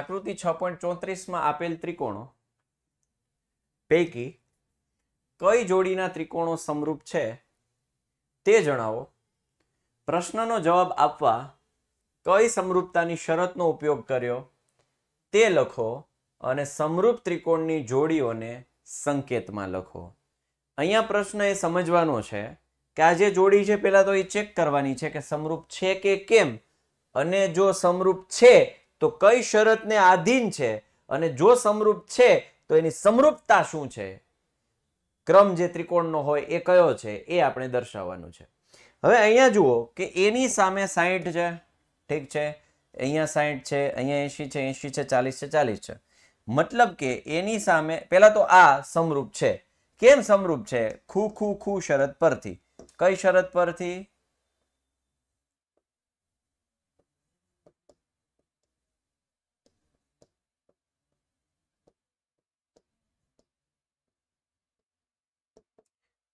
આકૃતિ છ પોઈન્ટ ચોત્રીસમાં આપેલ ત્રિકોણો પૈકી કઈ જોડીના ત્રિકોણો સમરૂપ છે તે જણાવો પ્રશ્નનો જવાબ આપવા કઈ સમરૂપતાની શરતનો ઉપયોગ કર્યો તે લખો અને સમરૂપ ત્રિકોણની જોડીઓને સંકેતમાં લખો અહીંયા પ્રશ્ન એ સમજવાનો છે કે આ જે જોડી છે પહેલાં તો એ ચેક કરવાની છે કે સમરૂપ છે કે કેમ અને જો સમરૂપ છે તો કઈ શરતને આધીન છે અને જો સમરૂપ છે તો એની સમરૂપતા શું છે ક્રમ જે ત્રિકોણનો હોય એ કયો છે એ આપણે દર્શાવવાનું છે હવે અહીંયા જુઓ કે એની સામે સાહીઠ છે ઠીક છે અહીંયા સાહીઠ છે અહીંયા એંશી છે એંશી છે ચાલીસ છે ચાલીસ છે મતલબ કે એની સામે પહેલાં તો આ સમરૂપ છે કેમ સમરૂપ છે ખૂ ખૂ ખૂ શરત પરથી કઈ શરત પરથી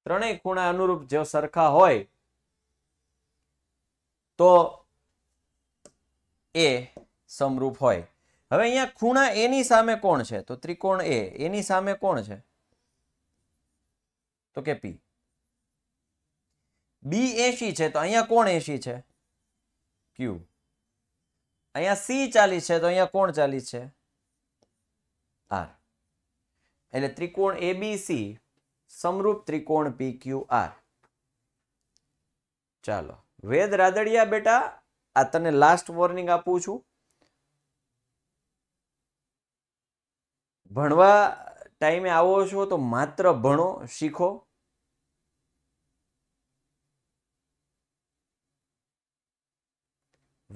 ત્રણેય ખૂણા અનુરૂપ જો સરખા હોય તો એ સમરૂપ હોય હવે અહીંયા ખૂણા એની સામે કોણ છે તો ત્રિકોણ એ એની સામે કોણ છે તો કે પી બી એસી છે તો અહીંયા કોણ એસી છે ક્યુ અહીંયા સી ચાલીસ છે તો અહીંયા કોણ ચાલીસ છે આર એટલે ત્રિકોણ એબીસી સમરૂપ ત્રિકોણ પી ક્યુ આર ચાલો વેદ રાદડિયા બેટા આ તને લાસ્ટ વોર્નિંગ આપું છું ભણવા ટાઈમે આવો છો તો માત્ર ભણો શીખો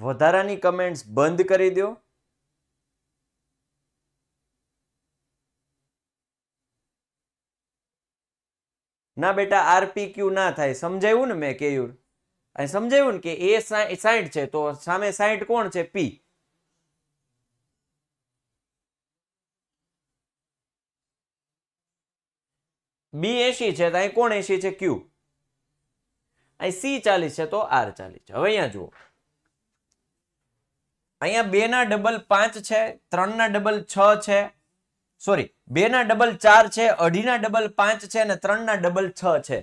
વધારાની કમેન્ટ્સ બંધ કરી દો ના બેટા આરપીક્યુ ના થાય સમજાવ્યું ને મેં કેયુર અહીં સમજાવ્યું ને કે એ સાઈઠ છે તો સામે સાઈઠ કોણ છે પી બી એસી છે તો અહીં કોણ એસી છે ક્યુ અહીં સી ચાલીસ છે તો આર ચાલીસ છે હવે અહીંયા જુઓ અહીંયા બે ના ડબલ પાંચ છે ત્રણ ના ડબલ છ છે સોરી બે ના ડબલ ચાર છે અઢીના ડબલ પાંચ છે અને ત્રણના ડબલ છ છે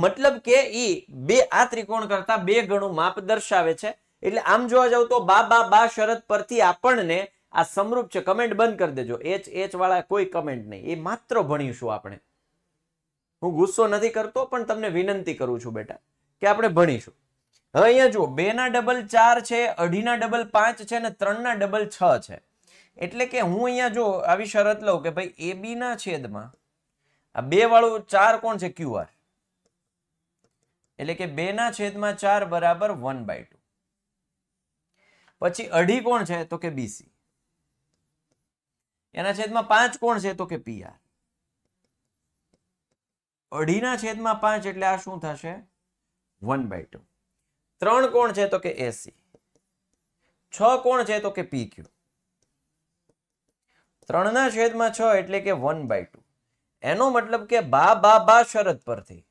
મતલબ કે ઈ બે આ ત્રિકોણ કરતા બે ગણું માપ દર્શાવે છે એટલે આમ જોવા જાવ તો બા બા બા શરત પરથી આપણને આ સમરૂપ છે કમેન્ટ બંધ કરી દેજો એચ એચ વાળા કોઈ કમેન્ટ નહીં એ માત્ર ભણીશું આપણે હું ગુસ્સો નથી કરતો પણ તમને વિનંતી કરું છું બેટા કે આપણે ભણીશું હવે અહીંયા જુઓ બે ના ડબલ ચાર છે અઢીના ડબલ પાંચ છે અને ત્રણના ડબલ છ છે એટલે કે હું અહીંયા જો આવી શરત લઉં કે ભાઈ એ બી ના છેદમાં આ બે વાળું ચાર કોણ છે ક્યુ આર એટલે કે બે ના છેદમાં ચાર બરાબર વન બાય ટુ પછી અઢી કોણ છે તો કે બીસી એના છેદમાં પાંચ કોણ છે તો કે પી આર અઢીના છેદમાં પાંચ એટલે આ શું થશે વન બાય ટુ ત્રણ કોણ છે તો કે એસી છ કોણ છે તો કે પી ક્યુ ત્રણના છેદમાં છ એટલે કે વન બાય ટુ એનો મતલબ કે બા બા બા શરત પરથી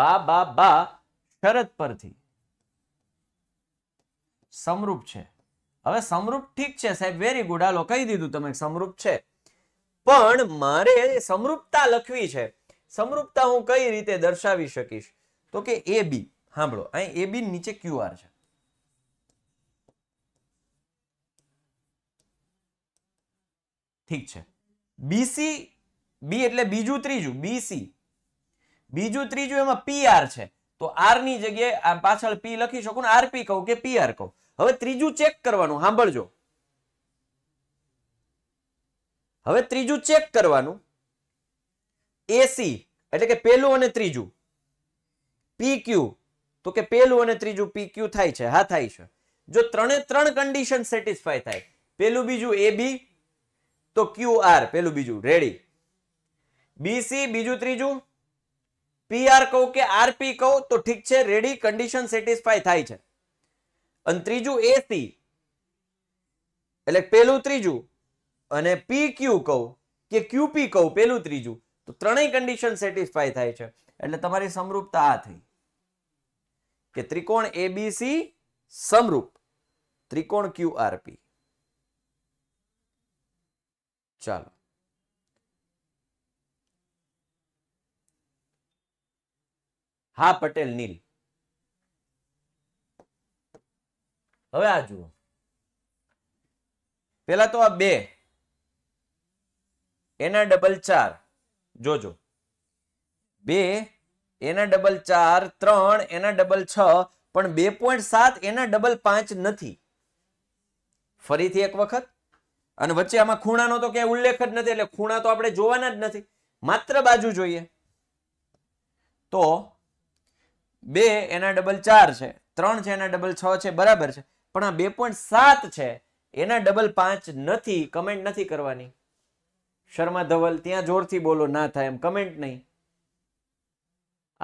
બા બા બા શરત પરથી સમરૂપ છે હવે સમરૂપ ઠીક છે સાહેબ વેરી ગુડ આલો કહી દીધું તમે સમરૂપ છે પણ મારે સમરૂપતા લખવી છે સમરૂપતા હું કઈ રીતે દર્શાવી શકીશ તો કે એ બી સાંભળો અહીં એ બી નીચે ક્યુઆર છે ઠીક છે બીસી બી એટલે બીજું ત્રીજું બીસી બીજું ત્રીજું એમાં પીઆર છે તો આર ની જગ્યાએ પાછળ પી લખી શકું આર આરપી કહું કે પીઆર કહું હવે ત્રીજું ચેક કરવાનું સાંભળજો હવે ત્રીજું ચેક કરવાનું એસી એટલે કે પેલું અને ત્રીજું પી તો કે પેલું અને ત્રીજું પી થાય છે હા થાય છે જો ત્રણે ત્રણ કન્ડિશન સેટિસ્ફાય થાય પેલું બીજું એ બી તો ક્યુ આર પેલું બીજું રેડી બીસી બીજું ત્રીજું પીઆર કહું કે આરપી કહું તો ઠીક છે રેડી કન્ડિશન સેટિસ્ફાય થાય છે અને ત્રીજું એસી એટલે પેલું ત્રીજું અને પી ક્યુ કહું કે ક્યુપી કહું પેલું ત્રીજું તો ત્રણેય કન્ડિશન સેટિસ્ફાય થાય છે એટલે તમારી સમરૂપતા આ થઈ કે ત્રિકોણ એબીસી સમરૂપ ત્રિકોણ ક્યુ આરપી ચાલો હા પટેલ નીલ હવે આ જુઓ પેલા તો આ બે એના ડબલ ચાર જોજો બે એના ડબલ ચાર ત્રણ એના ડબલ છ પણ બે પોઈન્ટ સાત એના ડબલ પાંચ નથી ફરીથી એક વખત અને વચ્ચે આમાં ખૂણાનો તો ક્યાંય ઉલ્લેખ જ નથી એટલે ખૂણા તો આપણે જોવાના જ નથી માત્ર બાજુ જોઈએ તો બે એના ડબલ ચાર છે ત્રણ છે એના ડબલ છ છે બરાબર છે પણ આ બે પોઈન્ટ સાત છે એના ડબલ પાંચ નથી કમેન્ટ નથી કરવાની શર્મા ધવલ ત્યાં જોરથી બોલો ના થાય એમ કમેન્ટ નહીં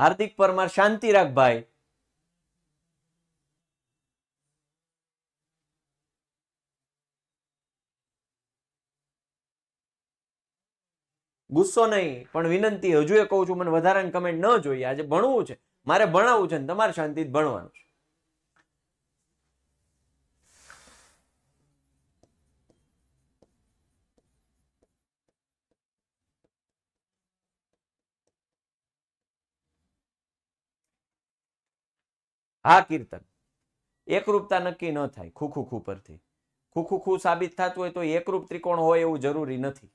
હાર્દિક પરમાર શાંતિ રાખ ભાઈ ગુસ્સો નહીં પણ વિનંતી હજુ એ કહું છું મને વધારાની કમેન્ટ ન જોઈએ આજે ભણવું છે મારે ભણાવવું છે ને તમારે શાંતિ ભણવાનું છે હા કીર્તન એકરૂપતા નક્કી ન થાય ખૂખુખુ પરથી ખુખુખુ સાબિત થતું હોય તો એકરૂપ ત્રિકોણ હોય એવું જરૂરી નથી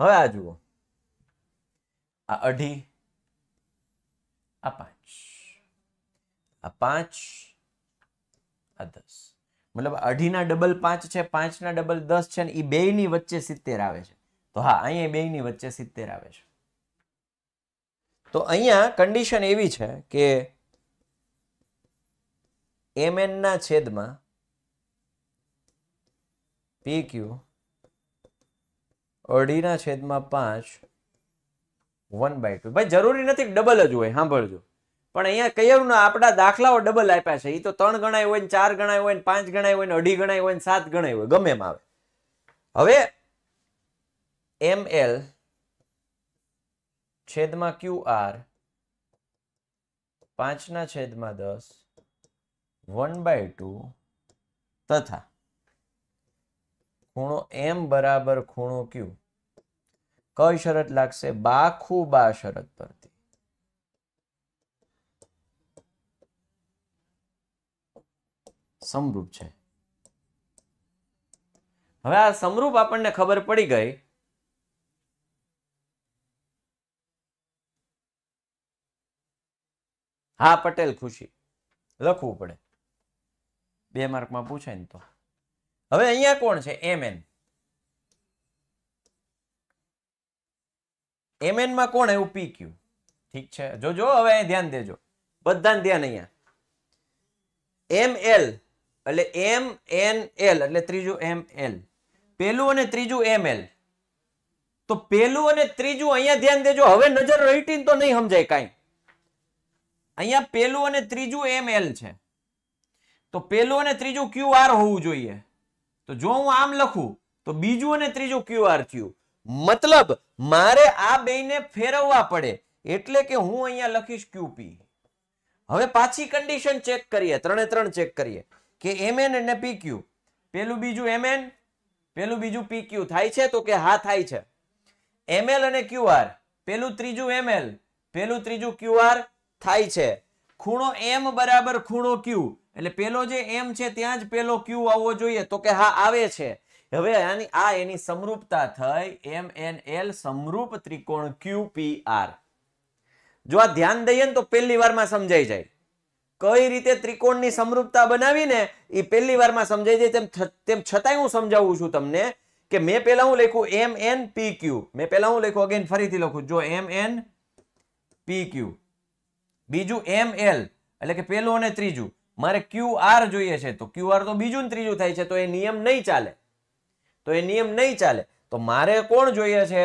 હવે આ જુઓ આ અઢી આ પાંચ આ પાંચ આ દસ મતલબ અઢીના ડબલ પાંચ છે પાંચના ડબલ દસ છે ને એ બે ની વચ્ચે સિત્તેર આવે છે તો હા અહીંયા ની વચ્ચે સિત્તેર આવે છે તો અહીંયા કન્ડિશન એવી છે કે એમ એનના છેદમાં પી ક્યુ અઢીના છેદમાં પાંચ વન બાય ટુ ભાઈ જરૂરી નથી ડબલ જ હોય સાંભળજો પણ અહીંયા કહ્યું ને આપણા દાખલાઓ ડબલ આપ્યા છે એ તો ત્રણ ગણાય હોય ને ચાર ગણાય હોય ને પાંચ ગણાય હોય ને અઢી ગણાય હોય ને સાત ગણાય હોય ગમે એમ આવે હવે એમ એલ છેદમાં ક્યુ આર પાંચના છેદમાં દસ વન બાય ટુ તથા ખૂણો એમ બરાબર ખૂણો ક્યુ કઈ શરત લાગશે બાખુ બા શરત પરથી સમરૂપ છે હવે આ સમરૂપ આપણને ખબર પડી ગઈ હા પટેલ ખુશી લખવું પડે બે માર્કમાં પૂછાય ને તો હવે અહીંયા કોણ છે એમએન માં કોણ આવ્યું પી ક્યુ ઠીક છે જોજો હવે અહીં ધ્યાન દેજો બધાને ધ્યાન અહીંયા એમ એલ એટલે એમ એન એલ એટલે ત્રીજું એમ એલ પેલું અને ત્રીજું એમ એલ તો પેલું અને ત્રીજું અહીંયા ધ્યાન દેજો હવે નજર રહીટીને તો નહીં સમજાય કાંઈ અહીંયા પેલું અને ત્રીજું એમ એલ છે તો પેલું અને ત્રીજું ક્યુ આર હોવું જોઈએ તો જો હું આમ લખું તો બીજું અને ત્રીજું ક્યુઆર થયું મતલબ મારે આ બેને ફેરવવા પડે એટલે કે હું અહીંયા લખીશ ક્યુપી હવે પાછી કન્ડિશન ચેક કરીએ ત્રણે ત્રણ ચેક કરીએ કે એમએન અને ક્યુ પેલું બીજું એમએન પેલું બીજું પી ક્યુ થાય છે તો કે હા થાય છે એમએલ અને ક્યુઆર પેલું ત્રીજું એમએલ પેલું ત્રીજું ક્યુઆર થાય છે ખૂણો એમ બરાબર ખૂણો ક્યુ એટલે પેલો જે એમ છે ત્યાં જ પેલો ક્યુ આવવો જોઈએ તો કે હા આવે છે હવે આની આ એની સમરૂપતા થઈ એમ એન એલ સમરૂપ ત્રિકોણ ક્યુ પી આર જો આ ધ્યાન દઈએ ને તો પહેલી વારમાં સમજાઈ જાય કઈ રીતે ત્રિકોણની સમરૂપતા બનાવીને એ પહેલી વારમાં સમજાઈ જાય તેમ તેમ છતાંય હું સમજાવું છું તમને કે મેં પહેલા હું લખ્યું એમ એન પી ક્યુ મેં પહેલા હું લખ્યું અગેન ફરીથી લખું જો એમ એન પી ક્યુ બીજું એમ એલ એટલે કે પહેલું અને ત્રીજું મારે ક્યુ આર જોઈએ છે તો ક્યુ આર તો બીજું ત્રીજું થાય છે તો એ નિયમ નહીં ચાલે તો એ નિયમ નહીં ચાલે તો મારે કોણ જોઈએ છે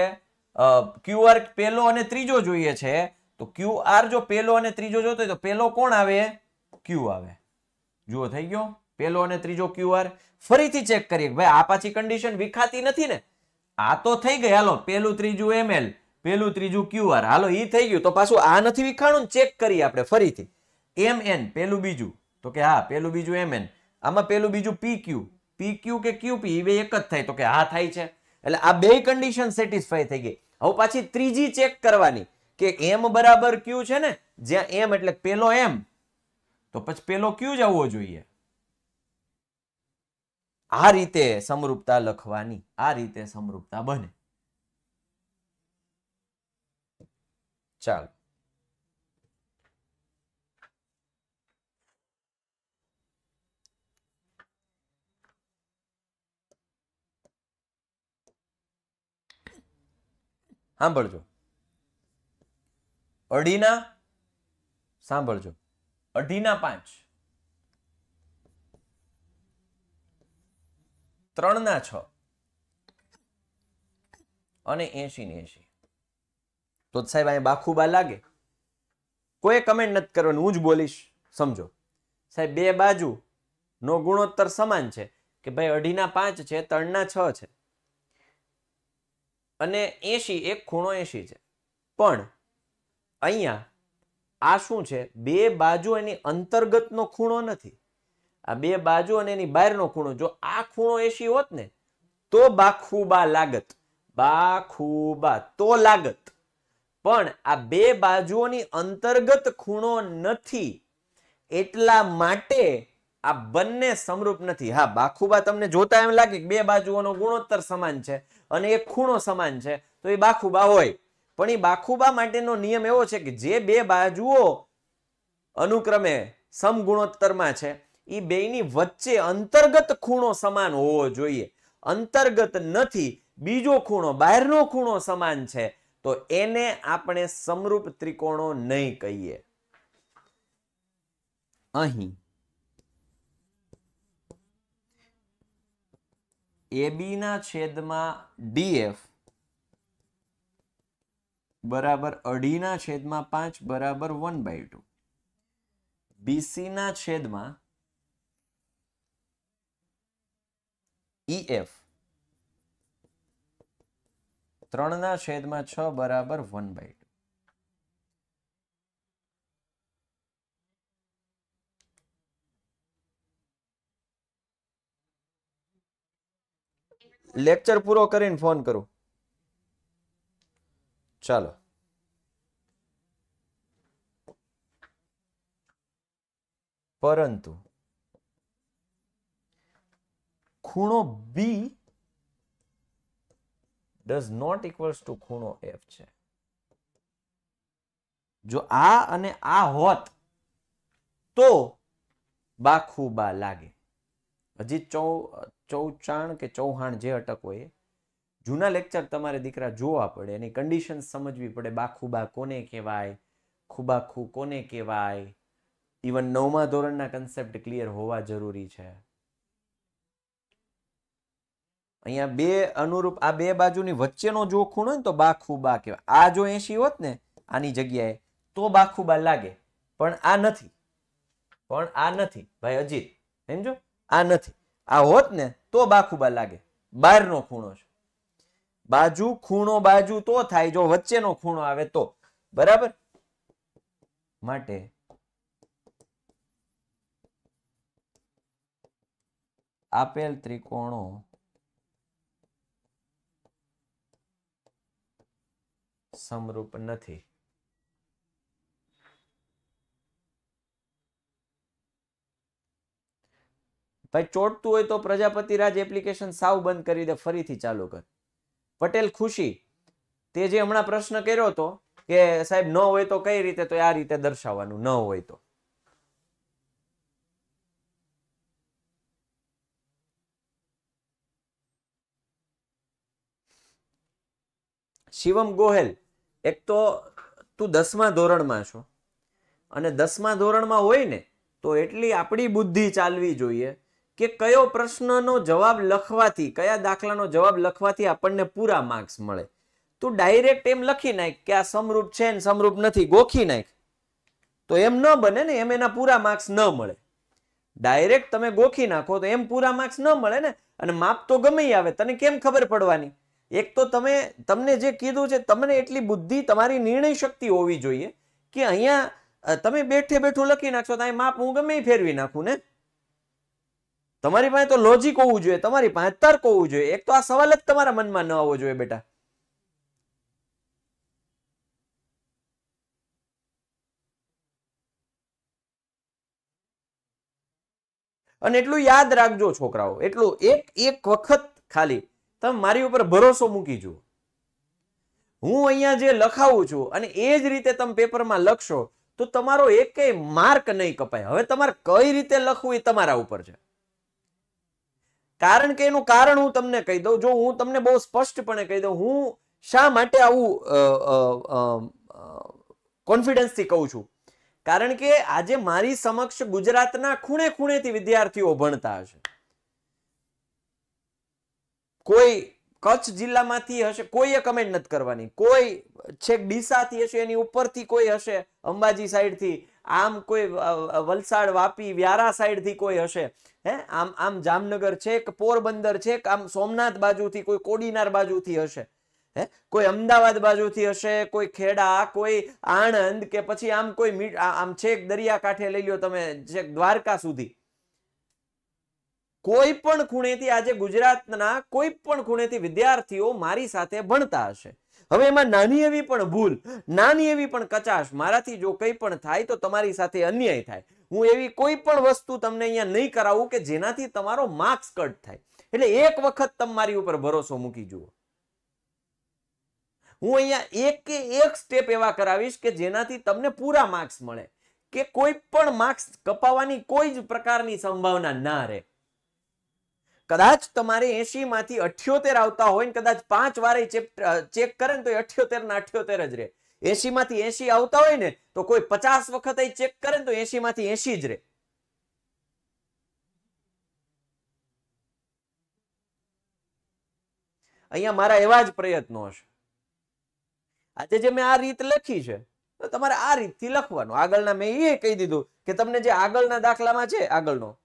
ક્યુ આર પહેલો અને ત્રીજો જોઈએ છે તો ક્યુ આર જો પેલો અને ત્રીજો જોતો હોય તો પહેલો કોણ આવે ક્યુ આવે જુઓ થઈ ગયો પહેલો અને ત્રીજો ક્યુ આર ફરીથી ચેક કરીએ ભાઈ આ પાછી કન્ડિશન વિખાતી નથી ને આ તો થઈ ગઈ હાલો પેલું ત્રીજું એમએલ પેલું ત્રીજું ક્યુઆર હાલો એ થઈ ગયું તો પાછું આ નથી વિખાણું ચેક કરીએ આપણે ફરીથી એમ એન પેલું બીજું તો કે હા પેલું બીજું એમ એન આમાં પેલું બીજું પી ક્યુ પી ક્યુ કે ક્યુ પી બે એક જ થાય તો કે હા થાય છે એટલે આ બે કન્ડિશન સેટિસ્ફાય થઈ ગઈ હવે પાછી ત્રીજી ચેક કરવાની કે એમ બરાબર ક્યુ છે ને જ્યાં એમ એટલે પેલો એમ તો પછી પેલો ક્યુ જ આવવો જોઈએ આ રીતે સમરૂપતા લખવાની આ રીતે સમરૂપતા બને ચાલો સાંભળજો અઢીના સાંભળજો અઢીના પાંચ ત્રણના છ અને એસી ને એસી તો સાહેબ અહીંયા બાખુબા લાગે કોઈ કમેન્ટ નથી કરવાનું હું જ બોલીશ સમજો સાહેબ બે બાજુ નો ગુણોત્તર સમાન છે કે ભાઈ અઢીના પાંચ છે ત્રણના છ છે અને એંશી એક ખૂણો એસી છે પણ અહીંયા આ શું છે બે બાજુ એની અંતર્ગતનો ખૂણો નથી આ બે બાજુ અને એની બહારનો ખૂણો જો આ ખૂણો એંશી હોત ને તો બાખુબા લાગત બાખુબા તો લાગત પણ આ બે બાજુઓની અંતર્ગત ખૂણો નથી એટલા માટે આ બંને સમરૂપ નથી હા બાખુબા તમને જોતા એમ લાગે બે બાજુઓનો ગુણોત્તર સમાન છે અને એ ખૂણો સમાન છે તો એ બાખુબા હોય પણ એ બાખુબા માટેનો નિયમ એવો છે કે જે બે બાજુઓ અનુક્રમે સમગુણોત્તરમાં છે એ બેની વચ્ચે અંતર્ગત ખૂણો સમાન હોવો જોઈએ અંતર્ગત નથી બીજો ખૂણો બહારનો ખૂણો સમાન છે તો એને આપણે સમરૂપ ત્રિકોણો નહીં કહીએ અહીં એબીના છેદમાં ડીએફ બરાબર અઢીના છેદમાં પાંચ બરાબર વન બાય ટુ બીસીના છેદમાં ઈએફ ત્રણના છેદમાં છ બરાબર વન બાય લેક્ચર પૂરો કરીને ફોન કરું ચાલો પરંતુ ખૂણો B does not equals to ખૂણો એફ છે જો આ અને આ હોત તો બાખુબા લાગે હજી ચૌ ચૌચાણ કે ચૌહાણ જે અટક હોય જૂના લેક્ચર તમારે દીકરા જોવા પડે એની કન્ડિશન સમજવી પડે બાખુબા કોને કહેવાય ખુબાખુ કોને કહેવાય ઇવન નવમા ધોરણના કન્સેપ્ટ ક્લિયર હોવા જરૂરી છે અહીંયા બે અનુરૂપ આ બે બાજુની વચ્ચેનો જો ખૂણો હોય ને તો બાખુબા કહેવાય આ જો એસી હોત ને આની જગ્યાએ તો બાખુબા લાગે પણ આ નથી પણ આ નથી ભાઈ અજીત સમજો આ નથી આ હોત ને તો બાખુબા લાગે બહારનો ખૂણો છે બાજુ ખૂણો બાજુ તો થાય જો વચ્ચેનો ખૂણો આવે તો બરાબર માટે આપેલ ત્રિકોણો સમરૂપ નથી ભાઈ ચોંટતું હોય તો પ્રજાપતિ રાજ એપ્લિકેશન સાવ બંધ કરી દે ફરીથી ચાલુ કર પટેલ ખુશી તે જે હમણાં પ્રશ્ન કર્યો હતો કે સાહેબ ન હોય તો કઈ રીતે તો આ રીતે દર્શાવવાનું ન હોય તો શિવમ ગોહેલ એક તો તું દસમા ધોરણમાં છો અને દસમા ધોરણમાં હોય ને તો એટલી આપણી બુદ્ધિ ચાલવી જોઈએ કે કયો પ્રશ્નનો જવાબ લખવાથી કયા દાખલાનો જવાબ લખવાથી આપણને પૂરા માર્ક્સ મળે તું ડાયરેક્ટ એમ લખી નાખ કે આ સમરૂપ છે ને સમરૂપ નથી ગોખી નાખ તો એમ ન બને ને એમ એના પૂરા માર્ક્સ ન મળે ડાયરેક્ટ તમે ગોખી નાખો તો એમ પૂરા માર્ક્સ ન મળે ને અને માપ તો ગમે આવે તને કેમ ખબર પડવાની એક તો તમે તમને જે કીધું છે તમને એટલી બુદ્ધિ તમારી નિર્ણય શક્તિ હોવી જોઈએ કે અહીંયા તમે બેઠે બેઠું લખી નાખશો તો અહીં માપ હું ગમે ફેરવી નાખું ને તમારી પાસે તો લોજિક હોવું જોઈએ તમારી પાસે તર્ક હોવું જોઈએ એક તો આ સવાલ જ તમારા મનમાં ન આવવો જોઈએ બેટા અને એટલું યાદ રાખજો છોકરાઓ એટલું એક એક વખત ખાલી તમે મારી ઉપર ભરોસો મૂકી જુઓ હું અહીંયા જે લખાવું છું અને એ જ રીતે તમે પેપરમાં લખશો તો તમારો એક માર્ક નહીં કપાય હવે તમારે કઈ રીતે લખવું એ તમારા ઉપર છે કારણ કે એનું કારણ હું તમને કહી દઉં જો હું તમને બહુ સ્પષ્ટપણે કહી દઉં હું શા માટે આવું કોન્ફિડન્સથી કહું છું કારણ કે આજે મારી સમક્ષ ગુજરાતના ખૂણે ખૂણેથી વિદ્યાર્થીઓ ભણતા હશે કોઈ કચ્છ જિલ્લામાંથી હશે કોઈએ કમેન્ટ નથી કરવાની કોઈ છેક ડીસાથી હશે એની ઉપરથી કોઈ હશે અંબાજી સાઈડથી આમ કોઈ વલસાડ વાપી વ્યારા સાઈડથી કોઈ હશે હે આમ આમ જામનગર છે કે પોરબંદર છે કે આમ સોમનાથ બાજુથી કોઈ કોડીનાર બાજુથી હશે હે કોઈ અમદાવાદ બાજુથી હશે કોઈ ખેડા કોઈ આણંદ કે પછી આમ કોઈ આમ છેક દરિયાકાંઠે લઈ લ્યો તમે છેક દ્વારકા સુધી કોઈ પણ ખૂણેથી આજે ગુજરાતના કોઈ પણ ખૂણેથી વિદ્યાર્થીઓ મારી સાથે ભણતા હશે હવે એમાં નાની એવી પણ ભૂલ નાની એવી પણ કચાશ મારાથી જો કંઈ પણ થાય તો તમારી સાથે અન્યાય થાય હું એવી કોઈ પણ વસ્તુ તમને અહીંયા નહીં કરાવું કે જેનાથી તમારો માર્ક્સ કટ થાય એટલે એક વખત તમારી ઉપર ભરોસો મૂકી જુઓ હું અહીંયા એક કે એક સ્ટેપ એવા કરાવીશ કે જેનાથી તમને પૂરા માર્ક્સ મળે કે કોઈ પણ માર્ક્સ કપાવવાની કોઈ જ પ્રકારની સંભાવના ના રહે કદાચ તમારે એસી માંથી અઠ્યોતેર આવતા હોય ને કદાચ પાંચ વારે ચેક કરે ને તો એ અઠ્યોતેર ના અઠ્યોતેર જ રે એસી માંથી એસી આવતા હોય ને તો કોઈ પચાસ વખત ચેક કરે ને તો એસી માંથી એસી જ રે અહીંયા મારા એવા જ પ્રયત્નો હશે આજે જે મેં આ રીત લખી છે તો તમારે આ રીતથી લખવાનું આગળના મેં એ કહી દીધું કે તમને જે આગળના દાખલામાં છે આગળનો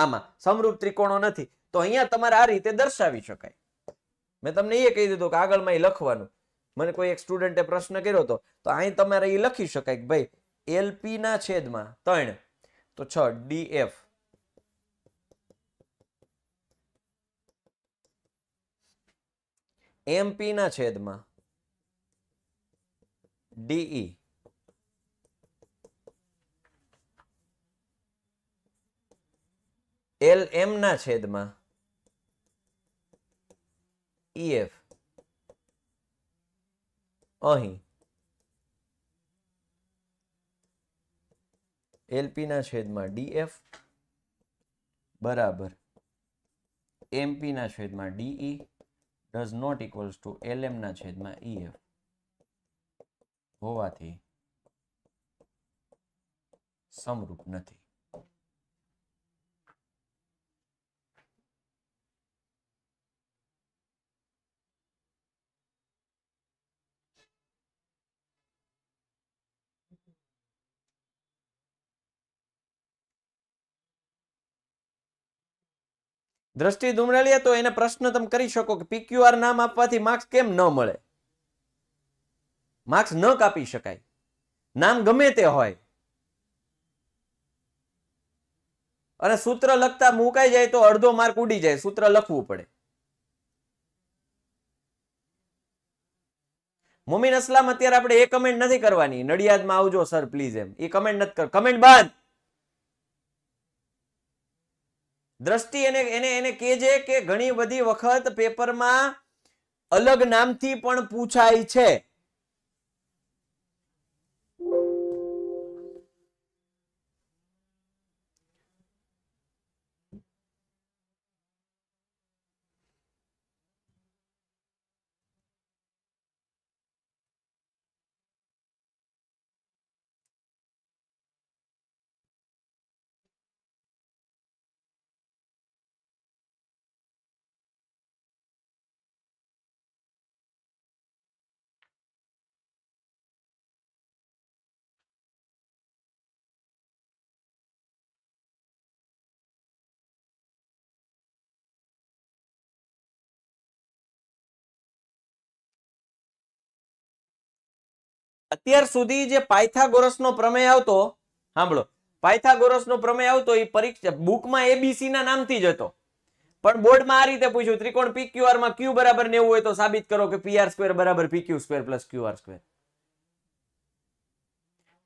આમાં સમરૂપ ત્રિકોણો નથી તો અહીંયા તમારે આ રીતે દર્શાવી શકાય મેં તમને એ કહી દીધું કે આગળમાં એ લખવાનું મને કોઈ એક સ્ટુડન્ટે પ્રશ્ન કર્યો હતો તો અહીં તમારે એ લખી શકાય કે ભાઈ એલપી ના છેદમાં ત્રણ તો છ ડીએફ એમપી ના છેદમાં ડીઈ एल एम छेद में ईएफ अही एलपी छेद में डीएफ बराबर एमपी छेद में DE does not equals to L M छेद में ईएफ होवा समरूप नहीं દ્રષ્ટિ ધુમરાળીયા તો એને પ્રશ્ન તમે કરી શકો કે પીક્યુઆર નામ આપવાથી માર્ક્સ કેમ ન મળે માર્ક્સ ન કાપી શકાય નામ ગમે તે હોય અને સૂત્ર લખતા મુકાઈ જાય તો અડધો માર્ક ઉડી જાય સૂત્ર લખવું પડે મોમીન અસલામ અત્યારે આપણે એ કમેન્ટ નથી કરવાની નડિયાદમાં આવજો સર પ્લીઝ એમ એ કમેન્ટ નથી કર કમેન્ટ બાદ દ્રષ્ટિ એને એને એને કહે છે કે ઘણી બધી વખત પેપરમાં અલગ નામથી પણ પૂછાય છે અત્યાર સુધી જે પાયથાગોરસનો પ્રમેય આવતો સાંભળો પાયથાગોરસ નો પ્રમેય આવતો એ પરીક્ષા બુકમાં એબીસી ના નામથી જ હતો પણ બોર્ડમાં આ રીતે પૂછ્યું ત્રિકોણ પી ક્યુઆર માં ક્યુ બરાબર નેવું હોય તો સાબિત કરો કે પીઆર આર બરાબર P Q square plus Q R square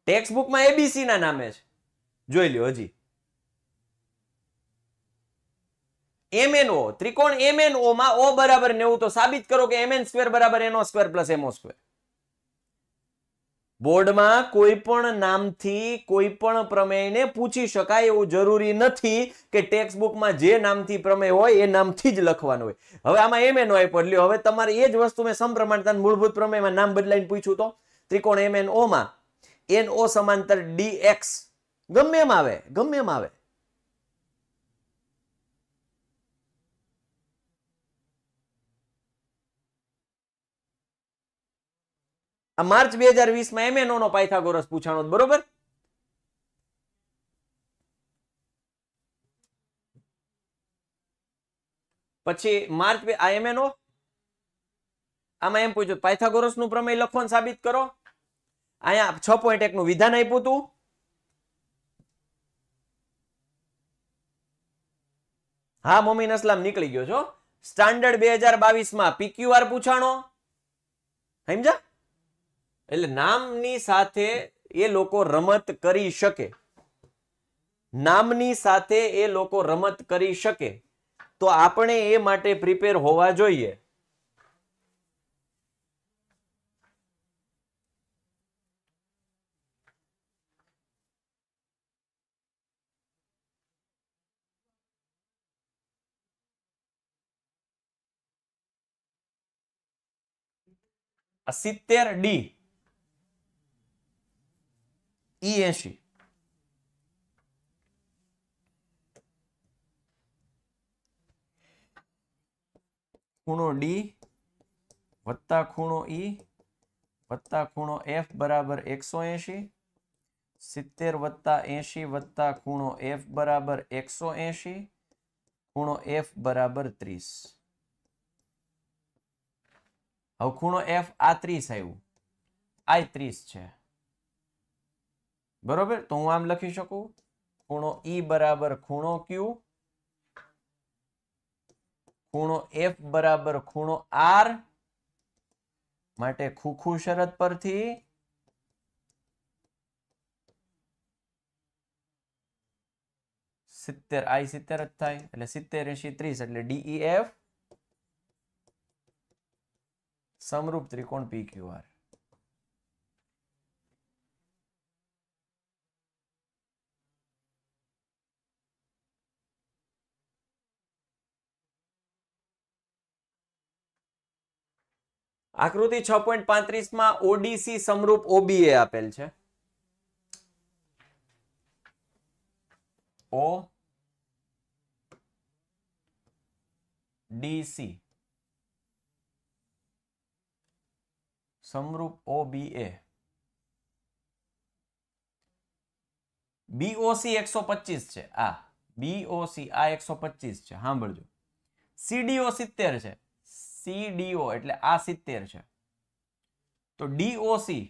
text બુકમાં એબીસી ના નામે છે જોઈ લ્યો હજી એમએનઓ ત્રિકોણ એમએનઓ માં ઓ બરાબર નેવું તો સાબિત કરો કે એમએન સ્ક્વેર બરાબર એનો સ્ક્વેર પ્લસ એમઓ સ્ક્વેર બોર્ડમાં કોઈ પણ નામથી કોઈ પણ પ્રમેયને પૂછી શકાય એવું જરૂરી નથી કે ટેક્સ્ટ બુકમાં જે નામથી પ્રમેય હોય એ નામથી જ લખવાનું હોય હવે આમાં એમ એનો આઈ પડલ્યો હવે તમારે એ જ વસ્તુ મેં સમપ્રમાણતા મૂળભૂત પ્રમેયમાં નામ બદલાઈને પૂછ્યું તો ત્રિકોણ એમ એન ઓમાં એન ઓ સમાંતર ડી એક્સ ગમે એમ આવે ગમે એમ આવે આ માર્ચ બે હજાર વીસમાં એમએનઓ નો પાયથાગોરસ પૂછાણો બરોબર પછી માર્ચ બે આ એમએનઓ આમાં એમ પૂછ્યું પાયથાગોરસ નું પ્રમેય લખવાનું સાબિત કરો અહીંયા છ પોઈન્ટ એક નું વિધાન આપ્યું હતું હા મોમીન અસલામ નીકળી ગયો છો સ્ટાન્ડર્ડ બે હજાર માં પીક્યુઆર પૂછાણો સમજા એટલે નામની સાથે એ લોકો રમત કરી શકે નામની સાથે એ લોકો રમત કરી શકે તો આપણે એ માટે પ્રિપેર હોવા જોઈએ સિત્તેર ડી ઈ e એસી ખૂણો ડી વત્તા ખૂણો ઈ e વત્તા ખૂણો એફ બરાબર એકસો એંશી સિત્તેર વત્તા એંશી વત્તા ખૂણો એફ બરાબર એકસો એંશી ખૂણો એફ બરાબર ત્રીસ હવે ખૂણો એફ આ ત્રીસ આવ્યું આ ત્રીસ છે બરોબર તો હું આમ લખી શકું ખૂણો ઈ e બરાબર ખૂણો ક્યુ ખૂણો એફ બરાબર ખૂણો આર માટે ખૂખું શરત પરથી સિત્તેર આઈ સિત્તેર જ થાય એટલે સિત્તેર એસી ત્રીસ એટલે ડીઈએફ એફ e, સમરૂપ ત્રિકોણ પી ક્યુ આર આકૃતિ છ પોઈન્ટ પાંત્રીસમાં ઓડીસી સમરૂપ ઓબીએ આપેલ છે ઓ ડીસી સમરૂપ ઓબીએ બીઓસી એકસો પચીસ છે આ બીઓસી આ એકસો પચીસ છે સાંભળજો સીડીઓ સિત્તેર છે સીડીઓ એટલે આ સિત્તેર છે તો ડીઓસી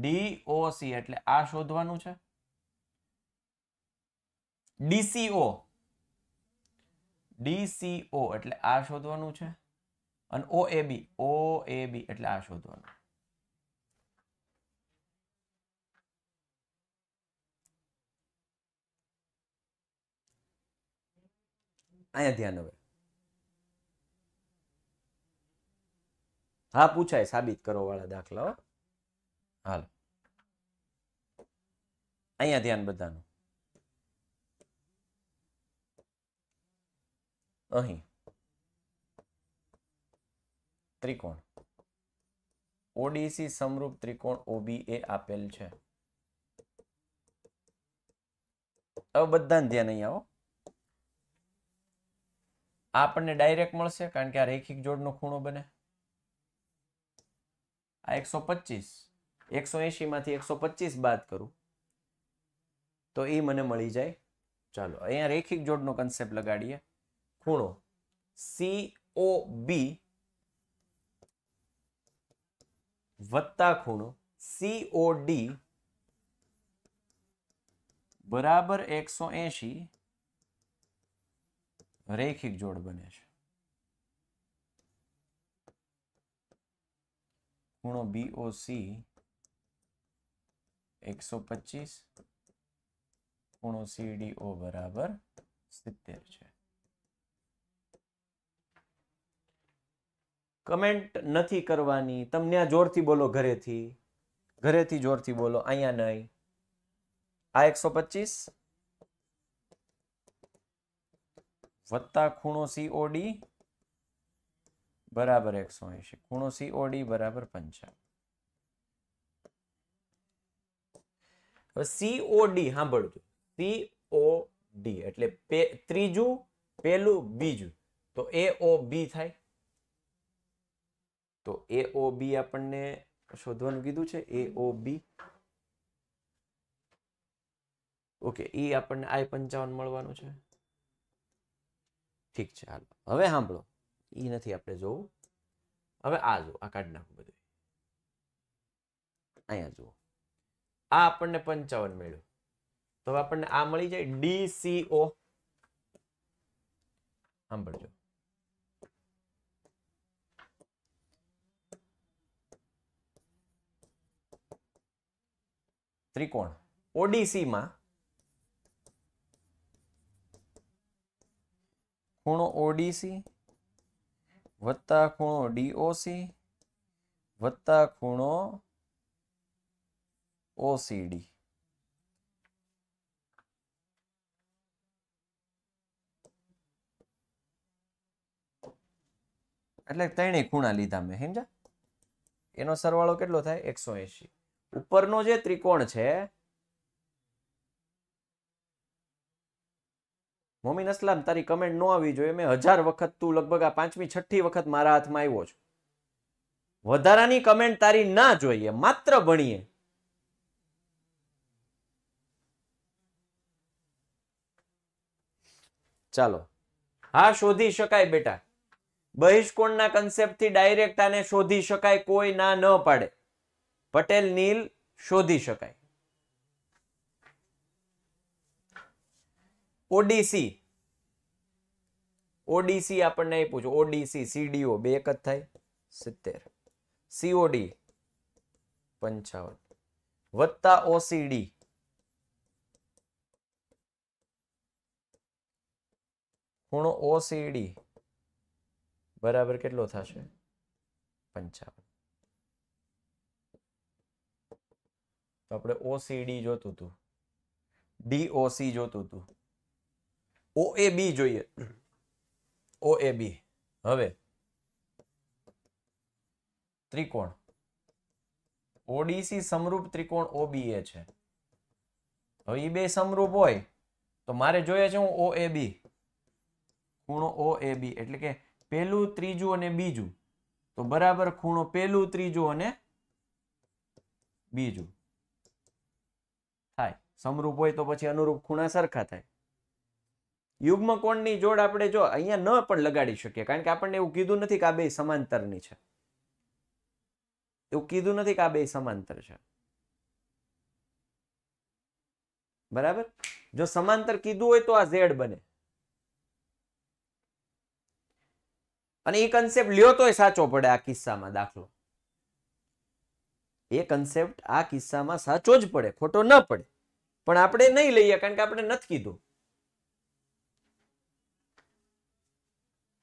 ડીઓસી એટલે આ શોધવાનું છે ડીસીઓ ડીસીઓ એટલે આ શોધવાનું છે અને ઓ એ બી ઓ એ બી એટલે આ શોધવાનું અહીંયા ધ્યાન હવે હા પૂછાય સાબિત કરો વાળા દાખલા હાલો અહીંયા ધ્યાન બધાનું અહીં ત્રિકોણ ઓડીસી સમરૂપ ત્રિકોણ ઓબીએ આપેલ છે હવે બધાને ધ્યાન અહીં આવો આપણને ડાયરેક્ટ મળશે કારણ કે આ રેખિક જોડનો ખૂણો બને આ એકસો પચીસ એકસો એંશીમાંથી એકસો પચીસ બાદ કરું તો એ મને મળી જાય ચાલો અહીંયા રેખિક જોડનો કન્સેપ્ટ લગાડીએ ખૂણો સી ઓ બી વત્તા ખૂણો સી ઓ ડી બરાબર એકસો એંશી રેખિક જોડ બને છે ખૂણો બીઓસી એકસો પચીસ ખૂણો સીડીઓ બરાબર સિત્તેર છે કમેન્ટ નથી કરવાની તમને આ જોરથી બોલો ઘરેથી ઘરેથી જોરથી બોલો અહીંયા નહીં આ એકસો પચીસ વત્તા ખૂણો સીઓડી બરાબર એકસો એંશી ખૂણો સીઓડી બરાબર પંચાવન હવે સીઓડી સાંભળજો સીઓડી એટલે ત્રીજું પેલું બીજું તો એ ઓ બી થાય તો એ ઓ બી આપણને શોધવાનું કીધું છે એ ઓ બી ઓકે એ આપણને આઈ પંચાવન મળવાનું છે ઠીક છે હાલો હવે સાંભળો એ નથી આપણે જોવું હવે આ જુઓ આ કાઢી નાખું બધું અહીંયા જુઓ આ આપણને પંચાવન મેળવ્યું તો હવે આપણને આ મળી જાય ડીસીઓ સાંભળજો ત્રિકોણ ઓડીસીમાં ખૂણો ઓડીસી વત્તા ખૂણો ડીઓસી વત્તા ખૂણો ઓસીડી એટલે ત્રણેય ખૂણા લીધા મેં સમજા એનો સરવાળો કેટલો થાય એકસો એસી ઉપરનો જે ત્રિકોણ છે મોમિન અસલામ તારી કમેન્ટ ન આવી જોઈએ મેં હજાર વખત તું લગભગ આ પાંચમી છઠ્ઠી વખત મારા હાથમાં આવ્યો છો વધારાની કમેન્ટ તારી ના જોઈએ માત્ર ભણીએ ચાલો હા શોધી શકાય બેટા બહિષ્કોણના થી ડાયરેક્ટ આને શોધી શકાય કોઈ ના ન પાડે પટેલ નીલ શોધી શકાય ઓડીસી ઓડીસી આપણને એ પૂછો ઓડીસી સીડીઓ બે એક જ થાય સિત્તેર સીઓડી પંચાવન વત્તા ઓસીડી ખૂણો ઓસીડી બરાબર કેટલો થશે પંચાવન તો આપણે ઓસીડી જોતું હતું ડીઓસી જોતું હતું ઓ એ બી જોઈએ ઓ એ બી હવે ત્રિકોણ ઓડીસી સમરૂપ ત્રિકોણ ઓબીએ છે હવે એ બે સમરૂપ હોય તો મારે જોઈએ છે હું ઓ એ બી ખૂણો ઓ એ બી એટલે કે પેલું ત્રીજું અને બીજું તો બરાબર ખૂણો પહેલું ત્રીજું અને બીજું થાય સમરૂપ હોય તો પછી અનુરૂપ ખૂણા સરખા થાય યુગ્મ કોણની જોડ આપણે જો અહીંયા ન પણ લગાડી શકીએ કારણ કે આપણને એવું કીધું નથી કે આ બે સમાંતરની છે એવું કીધું નથી કે આ બે સમાંતર છે બરાબર જો સમાંતર કીધું હોય તો આ ઝેડ બને અને એ કન્સેપ્ટ લ્યો તોય સાચો પડે આ કિસ્સામાં દાખલો એ કન્સેપ્ટ આ કિસ્સામાં સાચો જ પડે ખોટો ન પડે પણ આપણે નહીં લઈએ કારણ કે આપણે નથી કીધું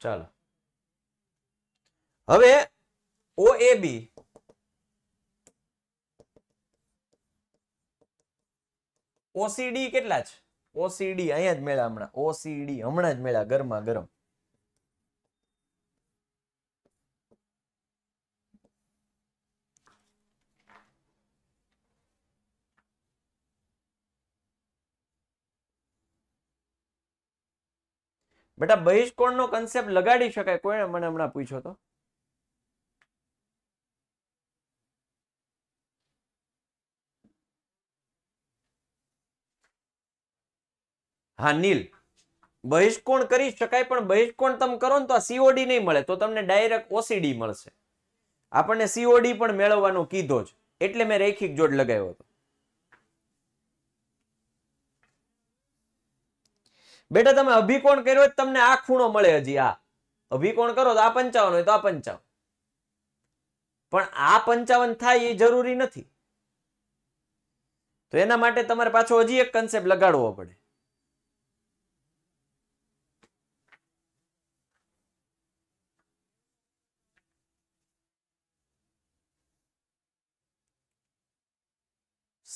ચાલો હવે ઓ એ બી ઓસીડી કેટલા છે ઓસીડી અહીંયા જ મેળા હમણાં ઓસીડી હમણાં જ મેળા ગરમા ગરમ બેટા નો કન્સેપ્ટ લગાડી શકાય કોઈને મને હમણાં પૂછ્યો તો હા નીલ બહિષ્કોણ કરી શકાય પણ બહિષ્કોણ તમે કરો ને તો આ સીઓડી નહીં મળે તો તમને ડાયરેક્ટ ઓસીડી મળશે આપણને સીઓડી પણ મેળવવાનો કીધો જ એટલે મેં રેખિક જોડ લગાવ્યો હતો બેટા તમે અભિકોણ કર્યો તમને આ ખૂણો મળે હજી આ અભિકોણ કરો તો આ પંચાવન હોય તો આ પંચાવન પણ આ પંચાવન થાય એ જરૂરી નથી તો એના માટે તમારે પાછો હજી એક કન્સેપ્ટ લગાડવો પડે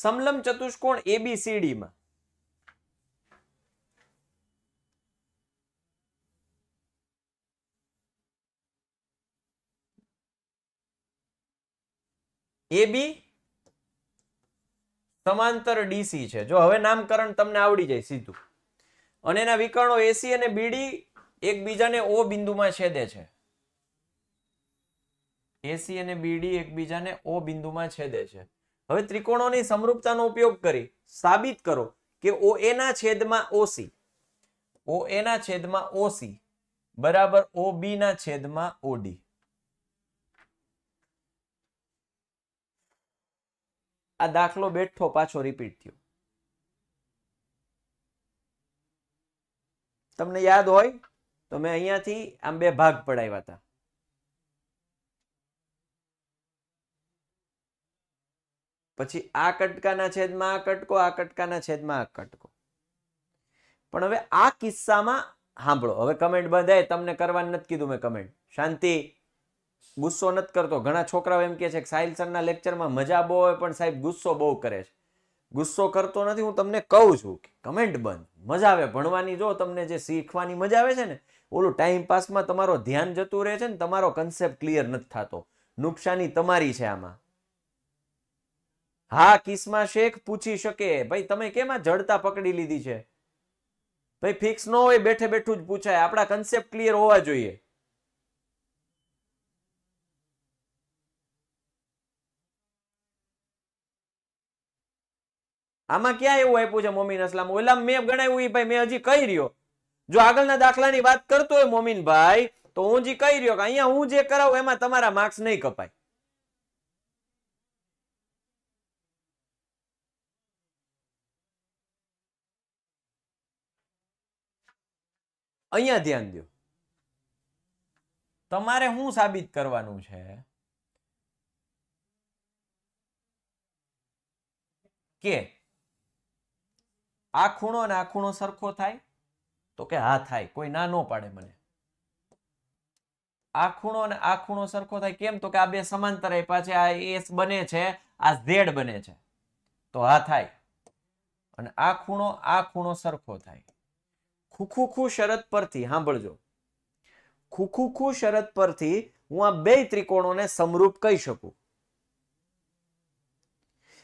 સમલમ ચતુષ્કોણ એબીસીડીમાં એ બી સમાંતર ડીસી છે જો હવે નામકરણ તમને આવડી જાય સીધું અને એના વિકર્ણો એસી અને બીડી એકબીજાને ઓ બિંદુમાં છેદે છે એસી અને બીડી એકબીજાને ઓ બિંદુમાં છેદે છે હવે ત્રિકોણોની સમરૂપતાનો ઉપયોગ કરી સાબિત કરો કે ઓ એના છેદમાં ઓસી ઓ એના છેદમાં ઓસી બરાબર ઓ બી ના છેદમાં ઓડી આ દાખલો બેઠો પાછો રિપીટ થયો તમને યાદ હોય તો મેં અહીંયાથી આમ બે ભાગ પડાવ્યા હતા પછી આ કટકાના છેદમાં આ કટકો આ કટકાના છેદમાં આ કટકો પણ હવે આ કિસ્સામાં સાંભળો હવે કમેન્ટ બંધ તમને કરવા નથી કીધું મેં કમેન્ટ શાંતિ ગુસ્સો નથી કરતો ઘણા છોકરાઓ એમ કે છે કે સાહિલ સરના લેક્ચરમાં મજા બહુ હોય પણ સાહેબ ગુસ્સો બહુ કરે છે ગુસ્સો કરતો નથી હું તમને કહું છું કે કમેન્ટ બંધ મજા આવે ભણવાની જો તમને જે શીખવાની મજા આવે છે ને ઓલું ટાઈમ પાસમાં તમારો ધ્યાન જતું રહે છે ને તમારો કન્સેપ્ટ ક્લિયર નથી થતો નુકસાની તમારી છે આમાં હા કિસ્મા શેખ પૂછી શકે ભાઈ તમે કેમાં જડતા પકડી લીધી છે ભાઈ ફિક્સ ન હોય બેઠે બેઠું જ પૂછાય આપણા કન્સેપ્ટ ક્લિયર હોવા જોઈએ આમાં ક્યાં એવું આપ્યું છે મોમીન અસલામ ઓલા મેં ગણાવ્યું એ ભાઈ મેં હજી કહી રહ્યો જો આગળના દાખલાની વાત કરતો હોય મોમીન ભાઈ તો હું જે કહી રહ્યો કે અહીંયા હું જે કરાવું એમાં તમારા માર્ક્સ નહીં કપાય અહીંયા ધ્યાન દો તમારે હું સાબિત કરવાનું છે કે આ ખૂણો અને આ ખૂણો સરખો થાય તો કે હા થાય કોઈ ના ન પાડે મને આ ખૂણો અને આ ખૂણો સરખો થાય કેમ તો કે આ બે સમાંતર આપ્યા છે આ એસ બને છે આ ઝેડ બને છે તો હા થાય અને આ ખૂણો આ ખૂણો સરખો થાય ખૂખુખુ શરત પરથી સાંભળજો ખૂખુખુ શરત પરથી હું આ બે ત્રિકોણોને સમરૂપ કહી શકું